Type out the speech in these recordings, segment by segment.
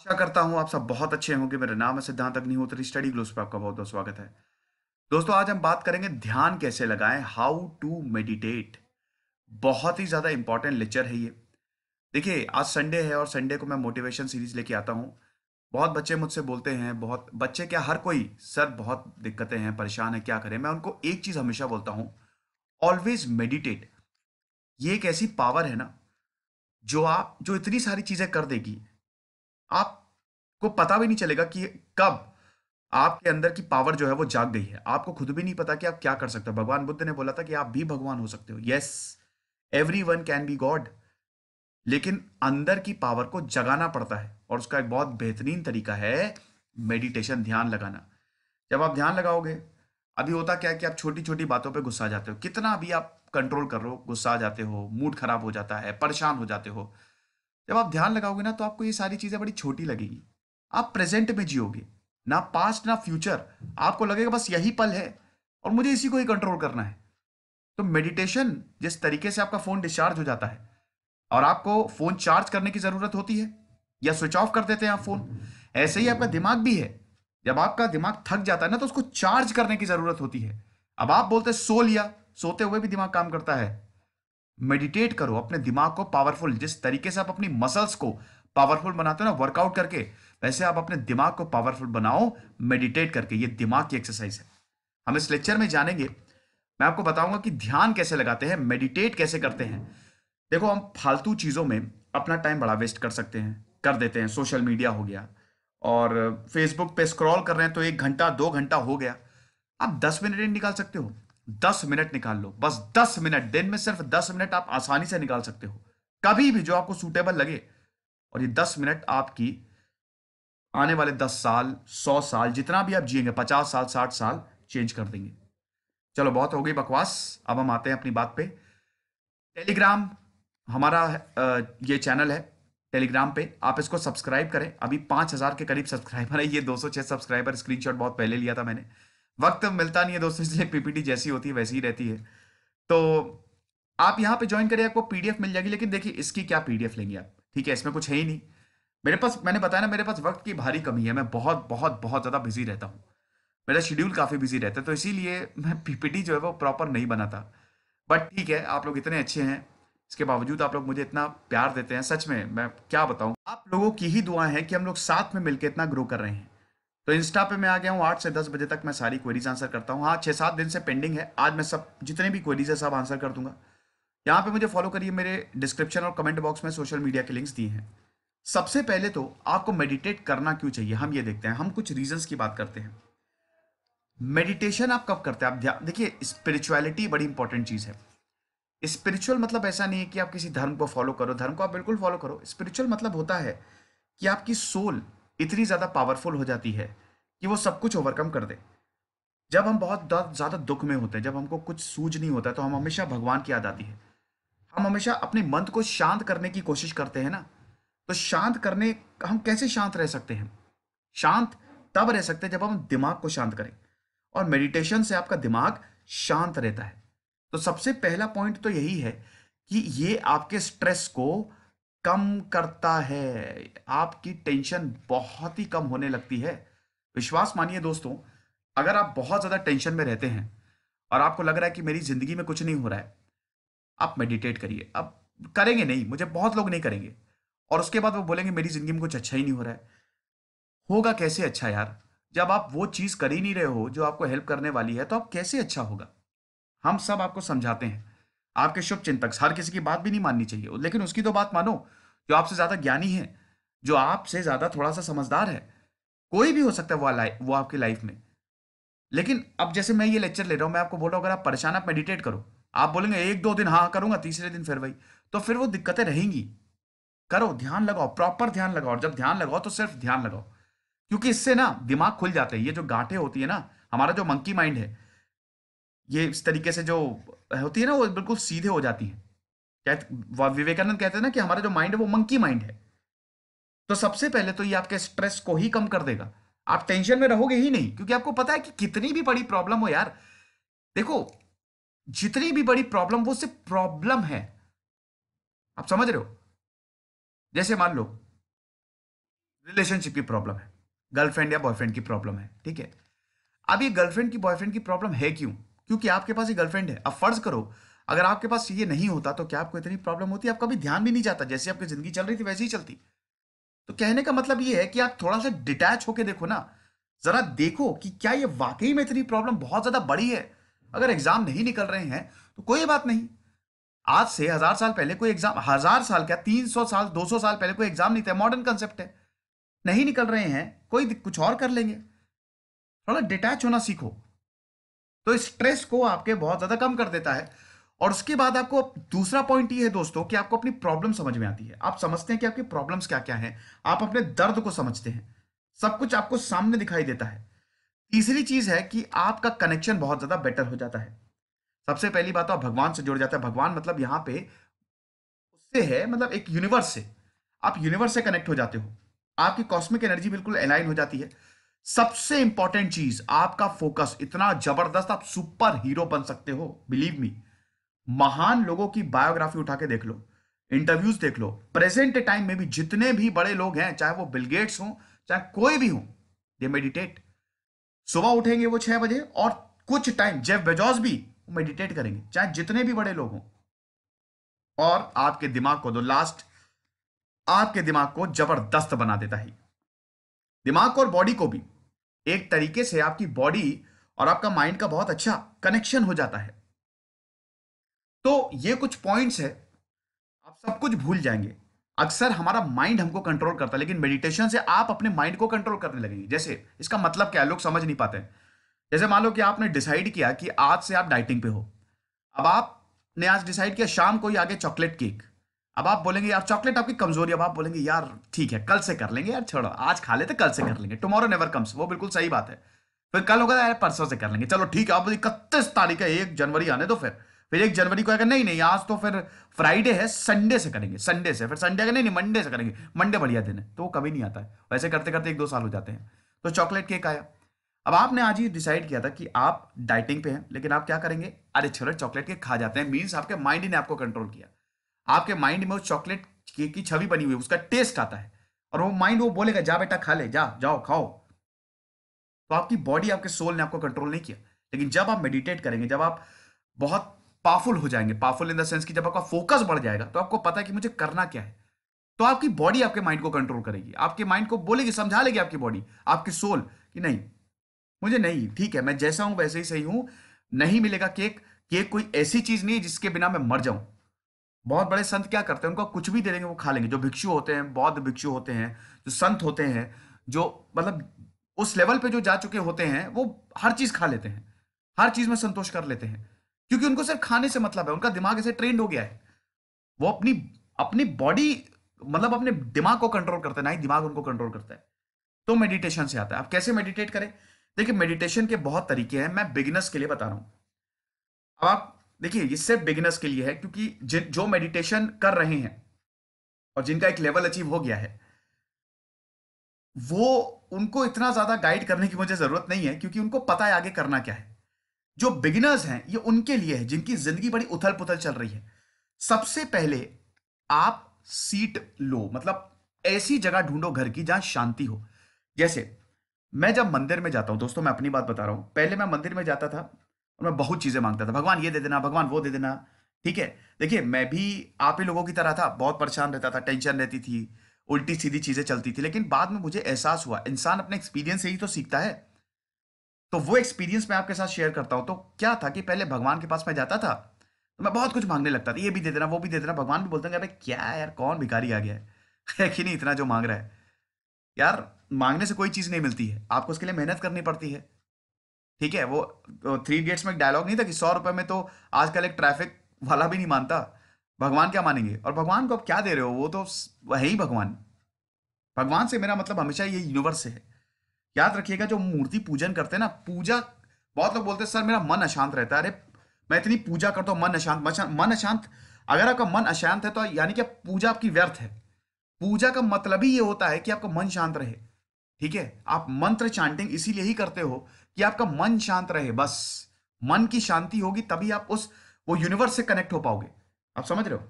आशा करता हूँ आप सब बहुत अच्छे होंगे मेरा नाम है सिद्धांत अग्निहोत्री स्टडी ग्लोस पर आपका बहुत बहुत स्वागत है दोस्तों आज हम बात करेंगे ध्यान कैसे लगाएं हाउ टू मेडिटेट बहुत ही ज़्यादा इंपॉर्टेंट लेक्चर है ये देखिए आज संडे है और संडे को मैं मोटिवेशन सीरीज लेके आता हूँ बहुत बच्चे मुझसे बोलते हैं बहुत बच्चे क्या हर कोई सर बहुत दिक्कतें हैं परेशान है क्या करें मैं उनको एक चीज़ हमेशा बोलता हूँ ऑलवेज मेडिटेट ये एक ऐसी पावर है ना जो आप जो इतनी सारी चीज़ें कर देगी आपको पता भी नहीं चलेगा कि कब आपके अंदर की पावर जो है वो जाग गई है आपको खुद भी नहीं पता कि आप क्या कर सकते हो भगवान बुद्ध ने बोला था कि आप भी भगवान हो सकते हो yes everyone can be God लेकिन अंदर की पावर को जगाना पड़ता है और उसका एक बहुत बेहतरीन तरीका है मेडिटेशन ध्यान लगाना जब आप ध्यान लगाओगे अभी होता क्या है कि आप छोटी छोटी बातों पे गुस्सा जाते हो कितना भी आप कंट्रोल कर हो गुस्सा जाते हो मूड खराब हो जाता है परेशान हो जाते हो जब आप ध्यान लगाओगे ना तो आपको ये सारी चीजें बड़ी छोटी लगेगी आप प्रेजेंट में जियोगे ना पास्ट ना फ्यूचर आपको लगेगा बस यही पल है और मुझे इसी को ही कंट्रोल करना है तो मेडिटेशन जिस तरीके से आपका फोन डिस्चार्ज हो जाता है और आपको फोन चार्ज करने की जरूरत होती है या स्विच ऑफ कर देते हैं आप फोन ऐसे ही आपका दिमाग भी है जब आपका दिमाग थक जाता है ना तो उसको चार्ज करने की जरूरत होती है अब आप बोलते सो लिया सोते हुए भी दिमाग काम करता है मेडिटेट करो अपने दिमाग को पावरफुल जिस तरीके से आप अपनी मसल्स को पावरफुल बनाते हो ना वर्कआउट करके वैसे आप अपने दिमाग को पावरफुल बनाओ मेडिटेट करके ये दिमाग की एक्सरसाइज है हम इस लेक्चर में जानेंगे मैं आपको बताऊंगा कि ध्यान कैसे लगाते हैं मेडिटेट कैसे करते हैं देखो हम फालतू चीज़ों में अपना टाइम बड़ा वेस्ट कर सकते हैं कर देते हैं सोशल मीडिया हो गया और फेसबुक पे स्क्रॉल कर रहे हैं तो एक घंटा दो घंटा हो गया आप दस मिनट निकाल सकते हो दस मिनट निकाल लो बस दस मिनट दिन में सिर्फ दस मिनट आप आसानी से निकाल सकते हो कभी भी जो आपको सूटेबल लगे और ये दस मिनट आपकी आने वाले दस साल सौ साल जितना भी आप जिएंगे पचास साल साठ साल चेंज कर देंगे चलो बहुत हो गई बकवास अब हम आते हैं अपनी बात पे टेलीग्राम हमारा ये चैनल है टेलीग्राम पे आप इसको सब्सक्राइब करें अभी पांच हज़ार के करीब सब्सक्राइबर है ये दो सौ छह सब्सक्राइबर स्क्रीनशॉट बहुत पहले लिया था मैंने वक्त मिलता नहीं है दोस्तों इसलिए पीपीटी जैसी होती है वैसी ही रहती है तो आप यहाँ पे ज्वाइन करिए आपको पीडीएफ मिल जाएगी लेकिन देखिए इसकी क्या पीडीएफ लेंगे आप ठीक है इसमें कुछ है ही नहीं मेरे पास मैंने बताया ना मेरे पास वक्त की भारी कमी है मैं बहुत बहुत बहुत ज़्यादा बिजी रहता हूँ मेरा शेड्यूल काफ़ी बिजी रहता है तो इसीलिए मैं पीपीटी जो है वो प्रॉपर नहीं बनाता बट ठीक है आप लोग इतने अच्छे हैं इसके बावजूद आप लोग मुझे इतना प्यार देते हैं सच में मैं क्या बताऊँ आप लोगों की ही दुआ है कि हम लोग साथ में मिलकर इतना ग्रो कर रहे हैं तो इंस्टा पे मैं आ गया हूँ आठ से दस बजे तक मैं सारी क्वेरीज आंसर करता हूँ हाँ छः सात दिन से पेंडिंग है आज मैं सब जितने भी क्वेरीज है सब आंसर कर दूंगा यहाँ पे मुझे फॉलो करिए मेरे डिस्क्रिप्शन और कमेंट बॉक्स में सोशल मीडिया के लिंक्स दिए हैं सबसे पहले तो आपको मेडिटेट करना क्यों चाहिए हम ये देखते हैं हम कुछ रीजन की बात करते हैं मेडिटेशन आप कब करते हैं आप ध्यान देखिए स्पिरिचुअलिटी बड़ी इंपॉर्टेंट चीज़ है स्पिरिचुअल मतलब ऐसा नहीं है कि आप किसी धर्म को फॉलो करो धर्म को आप बिल्कुल फॉलो करो स्पिरिचुअल मतलब होता है कि आपकी सोल इतनी ज़्यादा पावरफुल हो जाती है कि वो सब कुछ ओवरकम कर दे जब हम बहुत ज़्यादा दुख में होते हैं जब हमको कुछ सूझ नहीं होता तो हम हमेशा भगवान की याद आती है हम हमेशा अपने मन को शांत करने की कोशिश करते हैं ना तो शांत करने हम कैसे शांत रह सकते हैं शांत तब रह सकते हैं जब हम दिमाग को शांत करें और मेडिटेशन से आपका दिमाग शांत रहता है तो सबसे पहला पॉइंट तो यही है कि ये आपके स्ट्रेस को कम करता है आपकी टेंशन बहुत ही कम होने लगती है विश्वास मानिए दोस्तों अगर आप बहुत ज़्यादा टेंशन में रहते हैं और आपको लग रहा है कि मेरी ज़िंदगी में कुछ नहीं हो रहा है आप मेडिटेट करिए अब करेंगे नहीं मुझे बहुत लोग नहीं करेंगे और उसके बाद वो बोलेंगे मेरी ज़िंदगी में कुछ अच्छा ही नहीं हो रहा है होगा कैसे अच्छा यार जब आप वो चीज़ कर ही नहीं रहे हो जो आपको हेल्प करने वाली है तो आप कैसे अच्छा होगा हम सब आपको समझाते हैं आपके शुभ चिंतक हर किसी की बात भी नहीं माननी चाहिए लेकिन उसकी तो बात मानो जो आपसे ज्यादा ज्ञानी है जो आपसे ज्यादा थोड़ा सा समझदार है कोई भी हो सकता है वो वो आपकी लाइफ में लेकिन अब जैसे मैं ये लेक्चर ले रहा हूँ मैं आपको बोल रहा हूँ अगर आप परेशान आप मेडिटेट करो आप बोलेंगे एक दो दिन हाँ करूंगा तीसरे दिन फिर वही तो फिर वो दिक्कतें रहेंगी करो ध्यान लगाओ प्रॉपर ध्यान लगाओ और जब ध्यान लगाओ तो सिर्फ ध्यान लगाओ क्योंकि इससे ना दिमाग खुल जाता है ये जो गांठे होती है ना हमारा जो मंकी माइंड है ये इस तरीके से जो होती है ना वो बिल्कुल सीधे हो जाती है विवेकानंद कहते हैं ना कि हमारा जो माइंड है वो मंकी माइंड है तो सबसे पहले तो ये आपके स्ट्रेस को ही कम कर देगा आप टेंशन में रहोगे ही नहीं क्योंकि आपको पता है कि कितनी भी बड़ी प्रॉब्लम हो यार देखो जितनी भी बड़ी प्रॉब्लम वो सिर्फ प्रॉब्लम है आप समझ रहे हो जैसे मान लो रिलेशनशिप की प्रॉब्लम है गर्लफ्रेंड या बॉयफ्रेंड की प्रॉब्लम है ठीक है अब ये गर्लफ्रेंड की बॉयफ्रेंड की प्रॉब्लम है क्यों क्योंकि आपके पास ये गर्लफ्रेंड है अब फर्ज करो अगर आपके पास ये नहीं होता तो क्या आपको इतनी प्रॉब्लम होती आपका भी ध्यान भी नहीं जाता जैसे आपकी जिंदगी चल रही थी वैसे ही चलती तो कहने का मतलब ये है कि आप थोड़ा सा डिटैच होके देखो ना जरा देखो कि क्या ये वाकई में इतनी प्रॉब्लम बहुत ज्यादा बड़ी है अगर एग्जाम नहीं निकल रहे हैं तो कोई बात नहीं आज से हजार साल पहले कोई एग्जाम हजार साल क्या तीन सौ साल दो सौ साल पहले कोई एग्जाम नहीं था मॉडर्न कंसेप्ट है नहीं निकल रहे हैं कोई कुछ और कर लेंगे थोड़ा डिटैच होना सीखो तो स्ट्रेस को आपके बहुत ज़्यादा कम कर देता है और उसके बाद आपको दूसरा पॉइंट ये है दोस्तों कि आपको अपनी प्रॉब्लम समझ में आती है आप समझते हैं कि आपकी प्रॉब्लम्स क्या क्या हैं आप अपने दर्द को समझते हैं सब कुछ आपको सामने दिखाई देता है तीसरी चीज़ है कि आपका कनेक्शन बहुत ज़्यादा बेटर हो जाता है सबसे पहली बात तो आप भगवान से जुड़ जाते हैं भगवान मतलब यहाँ पे उससे है मतलब एक यूनिवर्स से आप यूनिवर्स से कनेक्ट हो जाते हो आपकी कॉस्मिक एनर्जी बिल्कुल अलाइन हो जाती है सबसे इंपॉर्टेंट चीज आपका फोकस इतना जबरदस्त आप सुपर हीरो बन सकते हो बिलीव मी महान लोगों की बायोग्राफी उठा के देख लो इंटरव्यूज देख लो प्रेजेंट टाइम में भी जितने भी बड़े लोग हैं चाहे वो बिलगेट्स हो चाहे कोई भी हो दे मेडिटेट सुबह उठेंगे वो छह बजे और कुछ टाइम जेफ बेजॉस भी मेडिटेट करेंगे चाहे जितने भी बड़े लोग हों और आपके दिमाग को दो लास्ट आपके दिमाग को जबरदस्त बना देता है दिमाग और बॉडी को भी एक तरीके से आपकी बॉडी और आपका माइंड का बहुत अच्छा कनेक्शन हो जाता है तो ये कुछ पॉइंट्स है आप सब कुछ भूल जाएंगे अक्सर हमारा माइंड हमको कंट्रोल करता है लेकिन मेडिटेशन से आप अपने माइंड को कंट्रोल करने लगेंगे जैसे इसका मतलब क्या है लोग समझ नहीं पाते हैं जैसे मान लो कि आपने डिसाइड किया कि आज से आप डाइटिंग पे हो अब आपने आज डिसाइड किया शाम को ही आगे चॉकलेट केक अब आप बोलेंगे यार चॉकलेट आपकी कमजोरी अब आप बोलेंगे यार ठीक है कल से कर लेंगे यार छोड़ो आज खा लेते तो कल से कर लेंगे टुमारो नेवर कम्स वो बिल्कुल सही बात है फिर कल होगा यार परसों से कर लेंगे चलो ठीक है आप इकतीस तारीख है एक जनवरी आने दो फिर फिर एक जनवरी को अगर नहीं नहीं आज तो फिर फ्राइडे है संडे से करेंगे संडे से फिर संडे अगर नहीं नहीं मंडे से करेंगे मंडे बढ़िया दिन है तो वो कभी नहीं आता है वैसे करते करते एक दो साल हो जाते हैं तो चॉकलेट केक आया अब आपने आज ही डिसाइड किया था कि आप डाइटिंग पे हैं लेकिन आप क्या करेंगे अरे छोड़ो चॉकलेट केक खा जाते हैं मीन्स आपके माइंड ने आपको कंट्रोल किया आपके माइंड में उस चॉकलेट केक की छवि बनी हुई उसका टेस्ट आता है और वो माइंड वो बोलेगा जा बेटा खा ले जा जाओ खाओ तो आपकी बॉडी आपके सोल ने आपको कंट्रोल नहीं किया लेकिन जब आप मेडिटेट करेंगे जब आप बहुत पावरफुल हो जाएंगे पावरफुल इन द सेंस कि जब आपका फोकस बढ़ जाएगा तो आपको पता है कि मुझे करना क्या है तो आपकी बॉडी आपके माइंड को कंट्रोल करेगी आपके माइंड को बोलेगी समझा लेगी आपकी बॉडी आपकी सोल कि नहीं मुझे नहीं ठीक है मैं जैसा हूं वैसे ही सही हूं नहीं मिलेगा केक केक कोई ऐसी चीज नहीं है जिसके बिना मैं मर जाऊं बहुत बड़े संत क्या करते हैं उनको कुछ भी दे देंगे वो खा लेंगे जो भिक्षु होते हैं बौद्ध भिक्षु होते हैं जो संत होते हैं जो मतलब उस लेवल पे जो जा चुके होते हैं वो हर चीज खा लेते हैं हर चीज में संतोष कर लेते हैं क्योंकि उनको सिर्फ खाने से मतलब है उनका दिमाग ऐसे ट्रेंड हो गया है वो अपनी अपनी बॉडी मतलब अपने दिमाग को कंट्रोल करते हैं ना ही दिमाग उनको कंट्रोल करता है तो मेडिटेशन से आता है आप कैसे मेडिटेट करें देखिए मेडिटेशन के बहुत तरीके हैं मैं बिगिनर्स के लिए बता रहा हूं अब आप देखिए ये सिर्फ बिगिनर्स के लिए है क्योंकि जो मेडिटेशन कर रहे हैं और जिनका एक लेवल अचीव हो गया है वो उनको इतना ज्यादा गाइड करने की मुझे जरूरत नहीं है क्योंकि उनको पता है आगे करना क्या है जो बिगिनर्स हैं ये उनके लिए है जिनकी जिंदगी बड़ी उथल पुथल चल रही है सबसे पहले आप सीट लो मतलब ऐसी जगह ढूंढो घर की जहां शांति हो जैसे मैं जब मंदिर में जाता हूं दोस्तों मैं अपनी बात बता रहा हूं पहले मैं मंदिर में जाता था और मैं बहुत चीज़ें मांगता था भगवान ये दे देना भगवान वो दे देना ठीक है देखिए मैं भी आप ही लोगों की तरह था बहुत परेशान रहता था टेंशन रहती थी उल्टी सीधी चीज़ें चलती थी लेकिन बाद में मुझे एहसास हुआ इंसान अपने एक्सपीरियंस से ही तो सीखता है तो वो एक्सपीरियंस मैं आपके साथ शेयर करता हूँ तो क्या था कि पहले भगवान के पास मैं जाता था तो मैं बहुत कुछ मांगने लगता था ये भी दे देना वो भी दे देना भगवान भी बोलते हैं अरे क्या यार कौन भिखारी आ गया है कि नहीं इतना जो मांग रहा है यार मांगने से कोई चीज़ नहीं मिलती है आपको उसके लिए मेहनत करनी पड़ती है ठीक है वो थ्री इडियट्स में एक डायलॉग नहीं था कि सौ रुपए में तो आजकल एक ट्रैफिक वाला भी नहीं मानता भगवान क्या मानेंगे और भगवान को आप क्या दे रहे हो वो तो है ही भगवान भगवान से मेरा मतलब हमेशा ये यूनिवर्स है याद रखिएगा जो मूर्ति पूजन करते हैं ना पूजा बहुत लोग बोलते हैं सर मेरा मन अशांत रहता है अरे मैं इतनी पूजा करता हूँ मन अशांत मन अशांत अगर आपका मन अशांत है तो यानी कि पूजा आपकी व्यर्थ है पूजा का मतलब ही ये होता है कि आपका मन शांत रहे ठीक है आप मंत्र चांटिंग इसीलिए ही करते हो कि आपका मन शांत रहे बस मन की शांति होगी तभी आप उस वो यूनिवर्स से कनेक्ट हो पाओगे आप समझ रहे हो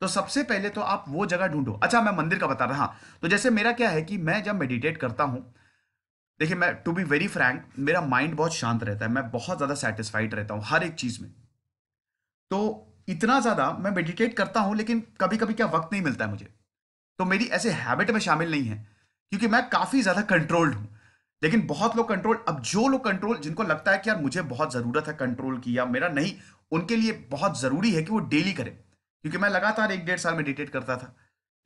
तो सबसे पहले तो आप वो जगह ढूंढो अच्छा मैं मंदिर का बता रहा हाँ तो जैसे मेरा क्या है कि मैं जब मेडिटेट करता हूं देखिए मैं टू बी वेरी फ्रैंक मेरा माइंड बहुत शांत रहता है मैं बहुत ज़्यादा सेटिस्फाइड रहता हूं हर एक चीज़ में तो इतना ज़्यादा मैं मेडिटेट करता हूं लेकिन कभी कभी क्या वक्त नहीं मिलता है मुझे तो मेरी ऐसे हैबिट में शामिल नहीं है क्योंकि मैं काफ़ी ज़्यादा कंट्रोल्ड हूं लेकिन बहुत लोग कंट्रोल अब जो लोग कंट्रोल जिनको लगता है कि यार मुझे बहुत ज़रूरत है कंट्रोल की या मेरा नहीं उनके लिए बहुत ज़रूरी है कि वो डेली करें क्योंकि मैं लगातार एक डेढ़ साल मेडिटेट करता था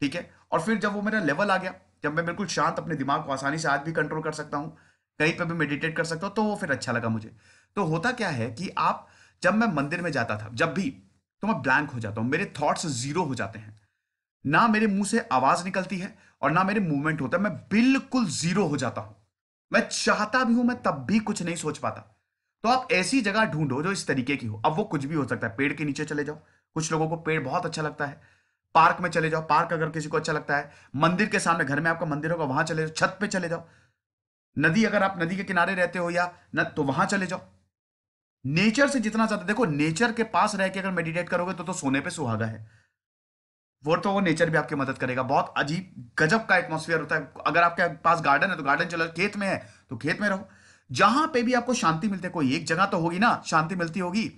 ठीक है और फिर जब वो मेरा लेवल आ गया जब मैं बिल्कुल शांत अपने दिमाग को आसानी से आज भी कंट्रोल कर सकता हूँ कहीं पर भी मेडिटेट कर सकता हूँ तो वो फिर अच्छा लगा मुझे तो होता क्या है कि आप जब मैं मंदिर में जाता था जब भी तो मैं ब्लैंक हो जाता हूँ मेरे थॉट्स जीरो हो जाते हैं ना मेरे मुंह से आवाज़ निकलती है और ना मेरे मूवमेंट होता है मैं बिल्कुल जीरो हो जाता हूँ मैं चाहता भी हूं मैं तब भी कुछ नहीं सोच पाता तो आप ऐसी जगह ढूंढो जो इस तरीके की हो अब वो कुछ भी हो सकता है पेड़ के नीचे चले जाओ कुछ लोगों को पेड़ बहुत अच्छा लगता है पार्क में चले जाओ पार्क अगर किसी को अच्छा लगता है मंदिर के सामने घर में आपका मंदिर होगा वहां चले जाओ छत पे चले जाओ नदी अगर आप नदी के किनारे रहते हो या न तो वहां चले जाओ नेचर से जितना ज्यादा देखो नेचर के पास रह के अगर मेडिटेट करोगे तो, तो सोने पे सुहागा है वो तो वो नेचर भी आपकी मदद करेगा बहुत अजीब गजब का एटमोसफियर होता है अगर आपके पास गार्डन है तो गार्डन चलो खेत में है तो खेत में रहो जहां पे भी आपको शांति मिलती है कोई एक जगह तो होगी ना शांति मिलती होगी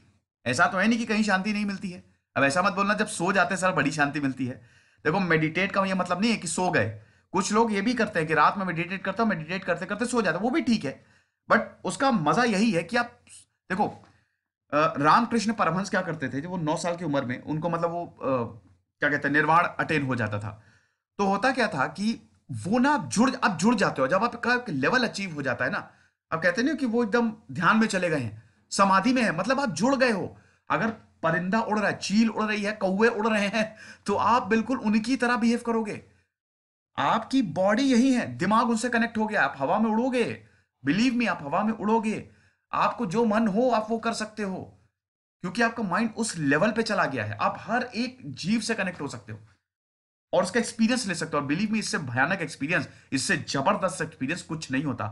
ऐसा तो है नहीं कि कहीं शांति नहीं मिलती है अब ऐसा मत बोलना जब सो जाते हैं सर बड़ी शांति मिलती है देखो मेडिटेट का ये मतलब नहीं है कि सो गए कुछ लोग ये भी करते हैं कि रात में मेडिटेट करता हूँ मेडिटेट करते करते सो जाता वो भी ठीक है बट उसका मजा यही है कि आप देखो रामकृष्ण परमहंस क्या करते थे जब वो नौ साल की उम्र में उनको मतलब वो क्या कहते हैं निर्वाण अटेन हो जाता था तो होता क्या था कि वो ना आप जुड़ आप जुड़ जाते हो जब आपका लेवल अचीव हो जाता है ना आप कहते नहीं कि वो एकदम ध्यान में चले गए हैं समाधि में है मतलब आप जुड़ गए हो अगर परिंदा उड़ रहा है चील उड़ रही है कौए उड़ रहे हैं तो आप बिल्कुल उनकी तरह बिहेव करोगे आपकी बॉडी यही है दिमाग उनसे कनेक्ट हो गया आप हवा में उड़ोगे बिलीव मी आप हवा में उड़ोगे आपको जो मन हो आप वो कर सकते हो क्योंकि आपका माइंड उस लेवल पे चला गया है आप हर एक जीव से कनेक्ट हो सकते हो और उसका एक्सपीरियंस ले सकते हो और बिलीव मी इससे भयानक एक्सपीरियंस इससे जबरदस्त एक्सपीरियंस कुछ नहीं होता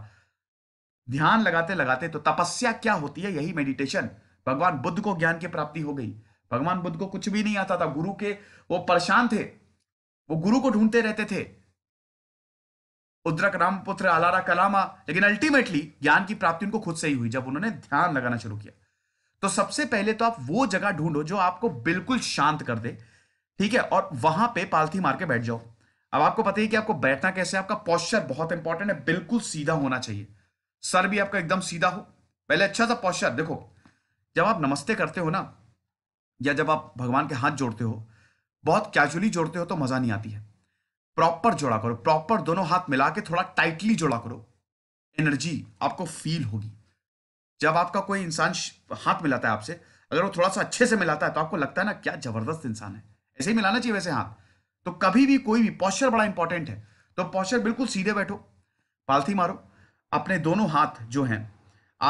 ध्यान लगाते लगाते तो तपस्या क्या होती है यही मेडिटेशन भगवान बुद्ध को ज्ञान की प्राप्ति हो गई भगवान बुद्ध को कुछ भी नहीं आता था गुरु के वो परेशान थे वो गुरु को ढूंढते रहते थे उद्रक रामपुत्र अलारा कलामा लेकिन अल्टीमेटली ज्ञान की प्राप्ति उनको खुद से ही हुई जब उन्होंने ध्यान लगाना शुरू किया तो सबसे पहले तो आप वो जगह ढूंढो जो आपको बिल्कुल शांत कर दे ठीक है और वहां पे पालथी मार के बैठ जाओ अब आपको पता ही कि आपको बैठना कैसे है आपका पॉस्चर बहुत इंपॉर्टेंट है बिल्कुल सीधा होना चाहिए सर भी आपका एकदम सीधा हो पहले अच्छा सा पॉस्चर देखो जब आप नमस्ते करते हो ना या जब आप भगवान के हाथ जोड़ते हो बहुत कैजुअली जोड़ते हो तो मजा नहीं आती है प्रॉपर जोड़ा करो प्रॉपर दोनों हाथ मिला के थोड़ा टाइटली जोड़ा करो एनर्जी आपको फील होगी जब आपका कोई इंसान हाथ मिलाता है आपसे अगर वो थोड़ा सा अच्छे से मिलाता है तो आपको लगता है ना क्या जबरदस्त इंसान है ऐसे ही मिलाना चाहिए वैसे हाथ तो कभी भी कोई भी पॉस्चर बड़ा इंपॉर्टेंट है तो पॉस्चर बिल्कुल सीधे बैठो पालथी मारो अपने दोनों हाथ जो हैं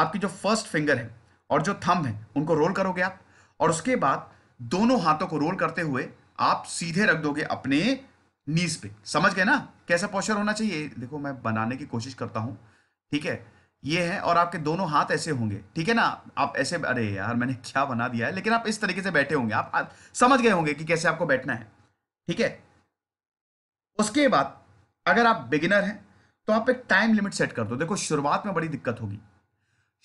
आपकी जो फर्स्ट फिंगर है और जो थम है उनको रोल करोगे आप और उसके बाद दोनों हाथों को रोल करते हुए आप सीधे रख दोगे अपने नीज पे समझ गए ना कैसा पॉस्चर होना चाहिए देखो मैं बनाने की कोशिश करता हूँ ठीक है ये है और आपके दोनों हाथ ऐसे होंगे ठीक है ना आप ऐसे अरे यार मैंने क्या बना दिया है लेकिन आप इस तरीके से बैठे होंगे आप, समझ गए होंगे कि कैसे आपको बैठना है ठीक है उसके बाद अगर आप बिगिनर हैं तो आप एक टाइम लिमिट सेट कर दो देखो शुरुआत में बड़ी दिक्कत होगी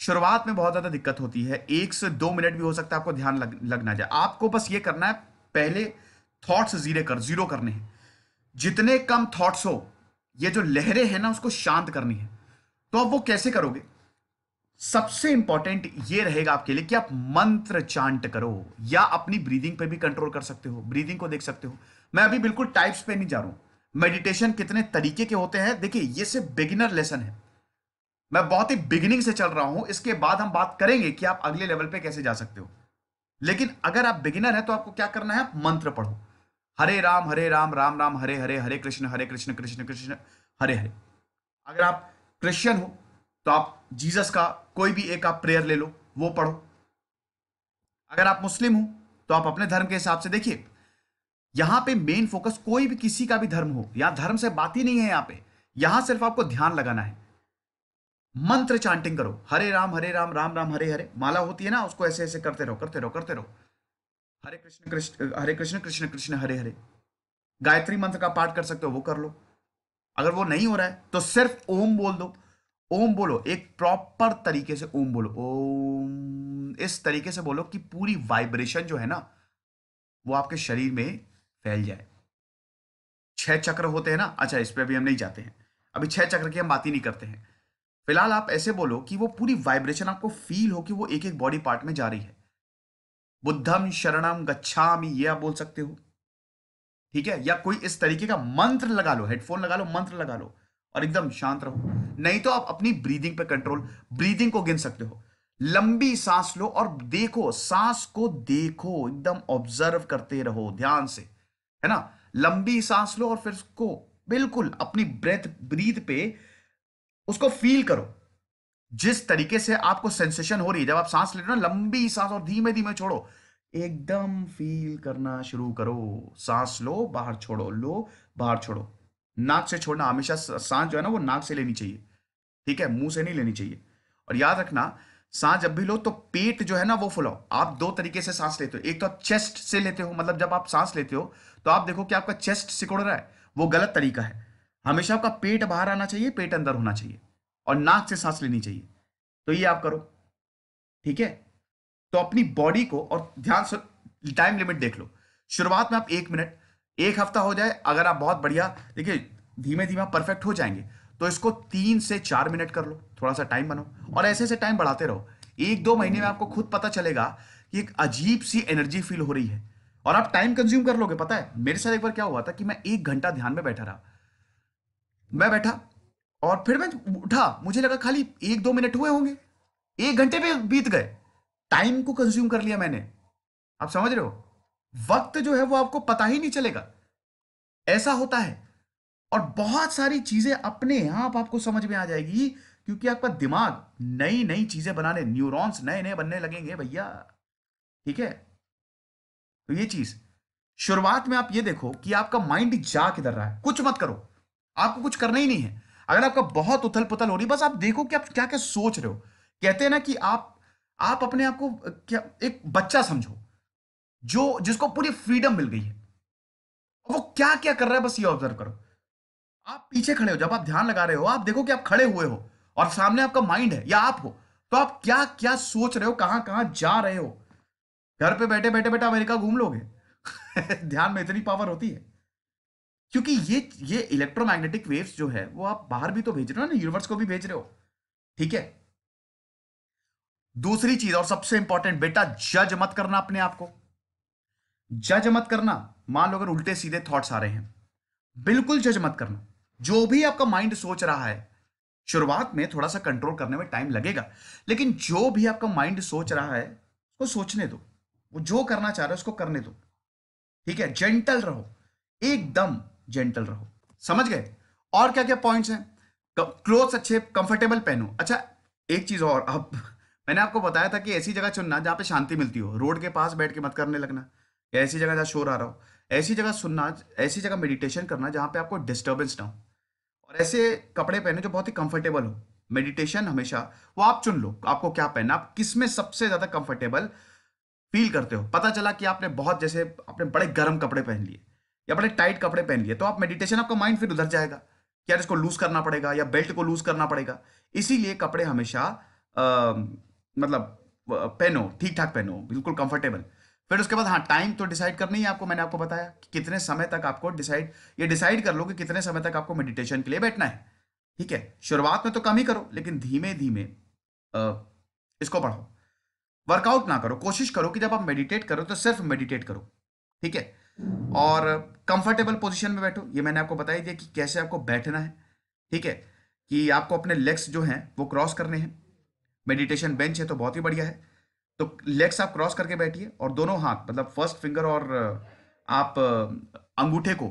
शुरुआत में बहुत ज़्यादा दिक्कत होती है एक से दो मिनट भी हो सकता है आपको ध्यान लग, लगना जाए आपको बस ये करना है पहले थॉट्स जीरे कर जीरो करने हैं जितने कम थॉट्स हो ये जो लहरें हैं ना उसको शांत करनी है तो आप वो कैसे करोगे सबसे इंपॉर्टेंट ये रहेगा आपके लिए कि आप मंत्र चांट करो या अपनी ब्रीदिंग पे भी कंट्रोल कर सकते हो ब्रीदिंग को देख सकते हो मैं अभी बिल्कुल टाइप्स पे नहीं जा रहा हूं मेडिटेशन कितने तरीके के होते हैं देखिए ये सिर्फ बिगिनर लेसन है मैं बहुत ही बिगिनिंग से चल रहा हूं इसके बाद हम बात करेंगे कि आप अगले लेवल पे कैसे जा सकते हो लेकिन अगर आप बिगिनर है तो आपको क्या करना है मंत्र पढ़ो हरे राम हरे राम राम राम हरे हरे हरे कृष्ण हरे कृष्ण कृष्ण कृष्ण हरे हरे अगर आप क्रिश्चियन हो तो आप जीसस का कोई भी एक आप प्रेयर ले लो वो पढ़ो अगर आप मुस्लिम हो तो आप अपने धर्म के हिसाब से देखिए यहां पे मेन फोकस कोई भी किसी का भी धर्म हो या धर्म से बात ही नहीं है यहां पे यहां सिर्फ आपको ध्यान लगाना है मंत्र चांटिंग करो हरे राम हरे राम राम राम हरे हरे माला होती है ना उसको ऐसे ऐसे करते रहो करते रहो करते रहो हरे कृष्ण कृष्ण हरे कृष्ण कृष्ण कृष्ण हरे हरे गायत्री मंत्र का पाठ कर सकते हो वो कर लो अगर वो नहीं हो रहा है तो सिर्फ ओम बोल दो ओम बोलो एक प्रॉपर तरीके से ओम बोलो ओम इस तरीके से बोलो कि पूरी वाइब्रेशन जो है ना वो आपके शरीर में फैल जाए छह चक्र होते हैं ना अच्छा इस पर अभी हम नहीं जाते हैं अभी छह चक्र की हम बात ही नहीं करते हैं फिलहाल आप ऐसे बोलो कि वो पूरी वाइब्रेशन आपको फील हो कि वो एक एक बॉडी पार्ट में जा रही है बुद्धम शरणम गच्छामी ये आप बोल सकते हो ठीक है या कोई इस तरीके का मंत्र लगा लो हेडफोन लगा लो मंत्र लगा लो और एकदम शांत रहो नहीं तो आप अपनी ब्रीदिंग पर कंट्रोल ब्रीदिंग को गिन सकते हो लंबी सांस लो और देखो सांस को देखो एकदम ऑब्जर्व करते रहो ध्यान से है ना लंबी सांस लो और फिर उसको बिल्कुल अपनी ब्रेथ ब्रीथ पे उसको फील करो जिस तरीके से आपको सेंसेशन हो रही है जब आप सांस ले रहे हो ना लंबी सांस और धीमे धीमे छोड़ो एकदम फील करना शुरू करो सांस लो बाहर छोड़ो लो बाहर छोड़ो नाक से छोड़ना हमेशा सांस जो है ना वो नाक से लेनी चाहिए ठीक है मुंह से नहीं लेनी चाहिए और याद रखना सांस जब भी लो तो पेट जो है ना वो फुलाओ आप दो तरीके से सांस लेते हो एक तो आप चेस्ट से लेते हो मतलब जब आप सांस लेते हो तो आप देखो कि आपका चेस्ट सिकुड़ रहा है वो गलत तरीका है हमेशा आपका पेट बाहर आना चाहिए पेट अंदर होना चाहिए और नाक से सांस लेनी चाहिए तो ये आप करो ठीक है तो अपनी बॉडी को और ध्यान से टाइम लिमिट देख लो शुरुआत में आप एक मिनट एक हफ्ता हो जाए अगर आप बहुत बढ़िया देखिए धीमे धीमे आप परफेक्ट हो जाएंगे तो इसको तीन से चार मिनट कर लो थोड़ा सा टाइम बनाओ और ऐसे ऐसे टाइम बढ़ाते रहो एक दो महीने में आपको खुद पता चलेगा कि एक अजीब सी एनर्जी फील हो रही है और आप टाइम कंज्यूम कर लोगे पता है मेरे साथ एक बार क्या हुआ था कि मैं एक घंटा ध्यान में बैठा रहा मैं बैठा और फिर मैं उठा मुझे लगा खाली एक दो मिनट हुए होंगे एक घंटे पे बीत गए टाइम को कंज्यूम कर लिया मैंने आप समझ रहे हो वक्त जो है वो आपको पता ही नहीं चलेगा ऐसा होता है और बहुत सारी चीजें अपने आप आपको समझ में आ जाएगी क्योंकि आपका दिमाग नई नई चीजें बनाने न्यूरॉन्स नए नए बनने लगेंगे भैया ठीक है तो ये चीज शुरुआत में आप ये देखो कि आपका माइंड जा किधर रहा है कुछ मत करो आपको कुछ करना ही नहीं है अगर आपका बहुत उथल पुथल हो रही बस आप देखो कि आप क्या क्या सोच रहे हो कहते हैं ना कि आप आप अपने आप को क्या एक बच्चा समझो जो जिसको पूरी फ्रीडम मिल गई है वो क्या क्या कर रहा है बस ये ऑब्जर्व करो आप पीछे खड़े हो जब आप ध्यान लगा रहे हो आप देखो कि आप खड़े हुए हो और सामने आपका माइंड है या आप हो तो आप क्या क्या सोच रहे हो कहां कहां जा रहे हो घर पे बैठे बैठे बैठे अमेरिका घूम लोगे ध्यान में इतनी पावर होती है क्योंकि ये ये इलेक्ट्रोमैग्नेटिक वेव्स जो है वो आप बाहर भी तो भेज रहे हो ना यूनिवर्स को भी भेज रहे हो ठीक है दूसरी चीज और सबसे इंपॉर्टेंट बेटा जज मत करना अपने आप को जज मत करना मान लो अगर उल्टे सीधे थॉट्स आ रहे हैं बिल्कुल जज मत करना जो भी आपका माइंड सोच रहा है शुरुआत में थोड़ा सा कंट्रोल करने में टाइम लगेगा लेकिन जो भी आपका माइंड सोच रहा है उसको सोचने दो वो जो करना चाह रहे हो उसको करने दो ठीक है जेंटल रहो एकदम जेंटल रहो समझ गए और क्या क्या पॉइंट्स हैं क्लोथ्स अच्छे कंफर्टेबल पहनो अच्छा एक चीज और अब मैंने आपको बताया था कि ऐसी जगह चुनना जहाँ पे शांति मिलती हो रोड के पास बैठ के मत करने लगना या ऐसी जगह जहाँ शोर आ रहा हो ऐसी जगह सुनना ऐसी जगह मेडिटेशन करना जहाँ पे आपको डिस्टर्बेंस ना हो और ऐसे कपड़े पहने जो बहुत ही कंफर्टेबल हो मेडिटेशन हमेशा वो आप चुन लो आपको क्या पहनना आप किस में सबसे ज़्यादा कंफर्टेबल फील करते हो पता चला कि आपने बहुत जैसे आपने बड़े गर्म कपड़े पहन लिए या बड़े टाइट कपड़े पहन लिए तो आप मेडिटेशन आपका माइंड फिर उधर जाएगा यार इसको लूज़ करना पड़ेगा या बेल्ट को लूज़ करना पड़ेगा इसीलिए कपड़े हमेशा मतलब पहनो ठीक ठाक पहनो बिल्कुल कंफर्टेबल फिर उसके बाद हाँ टाइम तो डिसाइड करना ही आपको मैंने आपको बताया कि कितने समय तक आपको डिसाइड ये डिसाइड कर लो कि कितने समय तक आपको मेडिटेशन के लिए बैठना है ठीक है शुरुआत में तो कम ही करो लेकिन धीमे धीमे इसको पढ़ो वर्कआउट ना करो कोशिश करो कि जब आप मेडिटेट करो तो सिर्फ मेडिटेट करो ठीक है और कंफर्टेबल पोजिशन में बैठो ये मैंने आपको बताई दिया कि कैसे आपको बैठना है ठीक है कि आपको अपने लेग्स जो हैं वो क्रॉस करने हैं मेडिटेशन बेंच है तो बहुत ही बढ़िया है तो लेग्स आप क्रॉस करके बैठिए और दोनों हाथ मतलब फर्स्ट फिंगर और आप अंगूठे को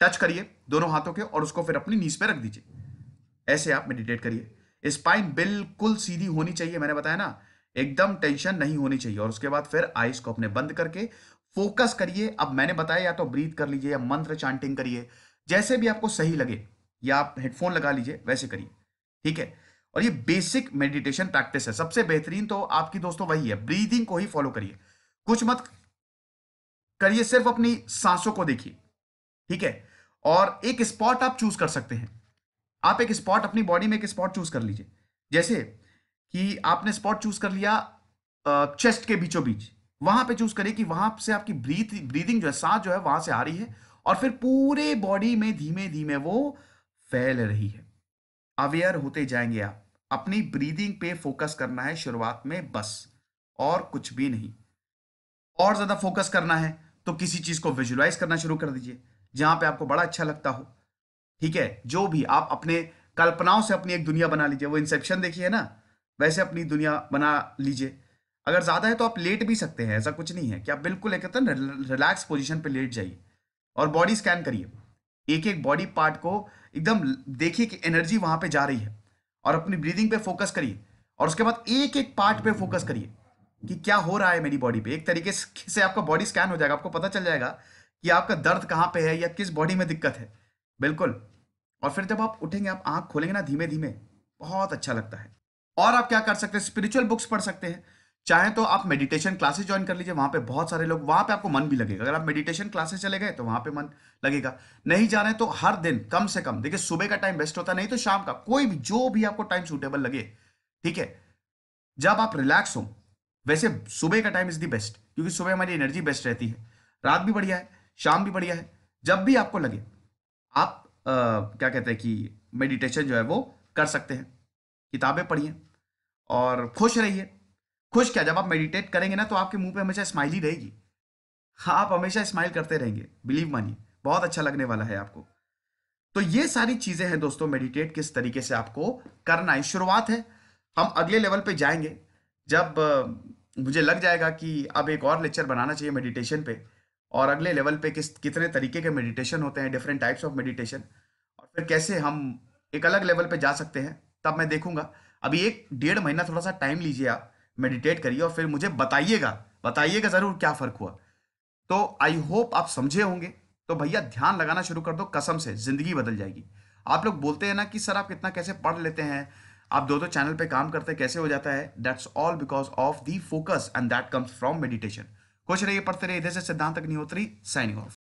टच करिए दोनों हाथों के और उसको फिर अपनी नीज पे रख दीजिए ऐसे आप मेडिटेट करिए स्पाइन बिल्कुल सीधी होनी चाहिए मैंने बताया ना एकदम टेंशन नहीं होनी चाहिए और उसके बाद फिर आइस को अपने बंद करके फोकस करिए अब मैंने बताया या तो ब्रीथ कर लीजिए या मंत्र चांटिंग करिए जैसे भी आपको सही लगे या आप हेडफोन लगा लीजिए वैसे करिए ठीक है और ये बेसिक मेडिटेशन प्रैक्टिस है सबसे बेहतरीन तो आपकी दोस्तों वही है ब्रीदिंग को ही फॉलो करिए कुछ मत करिए सिर्फ अपनी सांसों को देखिए ठीक है और एक स्पॉट आप चूज कर सकते हैं आप एक स्पॉट अपनी बॉडी में एक स्पॉट चूज कर लीजिए जैसे कि आपने स्पॉट चूज कर लिया चेस्ट के बीचों बीच वहां पे चूज करिए कि वहां से आपकी ब्रीथ ब्रीदिंग जो है सांस जो है वहां से आ रही है और फिर पूरे बॉडी में धीमे धीमे वो फैल रही है अवेयर होते जाएंगे आप अपनी ब्रीदिंग पे फोकस करना है शुरुआत में बस और कुछ भी नहीं और ज्यादा फोकस करना है तो किसी चीज को विजुलाइज करना शुरू कर दीजिए जहां पे आपको बड़ा अच्छा लगता हो ठीक है जो भी आप अपने कल्पनाओं से अपनी एक दुनिया बना लीजिए वो इंसेप्शन देखिए ना वैसे अपनी दुनिया बना लीजिए अगर ज्यादा है तो आप लेट भी सकते हैं ऐसा कुछ नहीं है कि आप बिल्कुल एक रिलैक्स पोजिशन पर लेट जाइए और बॉडी स्कैन करिए एक एक बॉडी पार्ट को एकदम देखिए कि एनर्जी वहां पर जा रही है और अपनी ब्रीदिंग पे फोकस करिए और उसके बाद एक एक पार्ट पे फोकस करिए कि क्या हो रहा है मेरी बॉडी पे एक तरीके से आपका बॉडी स्कैन हो जाएगा आपको पता चल जाएगा कि आपका दर्द कहाँ पे है या किस बॉडी में दिक्कत है बिल्कुल और फिर जब आप उठेंगे आप आँख खोलेंगे ना धीमे धीमे बहुत अच्छा लगता है और आप क्या कर सकते हैं स्पिरिचुअल बुक्स पढ़ सकते हैं चाहे तो आप मेडिटेशन क्लासेस ज्वाइन कर लीजिए वहाँ पे बहुत सारे लोग वहाँ पे आपको मन भी लगेगा अगर आप मेडिटेशन क्लासेस चले गए तो वहाँ पे मन लगेगा नहीं जा रहे तो हर दिन कम से कम देखिए सुबह का टाइम बेस्ट होता है नहीं तो शाम का कोई भी जो भी आपको टाइम सुटेबल लगे ठीक है जब आप रिलैक्स हो वैसे सुबह का टाइम इज दी बेस्ट क्योंकि सुबह हमारी एनर्जी बेस्ट रहती है रात भी बढ़िया है शाम भी बढ़िया है जब भी आपको लगे आप आ, क्या कहते हैं कि मेडिटेशन जो है वो कर सकते हैं किताबें पढ़िए और खुश रहिए खुश क्या जब आप मेडिटेट करेंगे ना तो आपके मुंह पे हमेशा स्माइली रहेगी हाँ आप हमेशा स्माइल करते रहेंगे बिलीव मानिए बहुत अच्छा लगने वाला है आपको तो ये सारी चीजें हैं दोस्तों मेडिटेट किस तरीके से आपको करना है शुरुआत है हम अगले लेवल पे जाएंगे जब मुझे लग जाएगा कि अब एक और लेक्चर बनाना चाहिए मेडिटेशन पे और अगले लेवल पे किस कितने तरीके के मेडिटेशन होते हैं डिफरेंट टाइप्स ऑफ मेडिटेशन और फिर कैसे हम एक अलग लेवल पे जा सकते हैं तब मैं देखूंगा अभी एक डेढ़ महीना थोड़ा सा टाइम लीजिए आप मेडिटेट करिए और फिर मुझे बताइएगा बताइएगा ज़रूर क्या फ़र्क हुआ तो आई होप आप समझे होंगे तो भैया ध्यान लगाना शुरू कर दो कसम से ज़िंदगी बदल जाएगी आप लोग बोलते हैं ना कि सर आप कितना कैसे पढ़ लेते हैं आप दो दो चैनल पे काम करते कैसे हो जाता है that's all because of the focus and that comes from meditation खुश रहिए पढ़ते रहिए इधर से सिद्धांत अग्निहोत्री साइनिंग ऑफ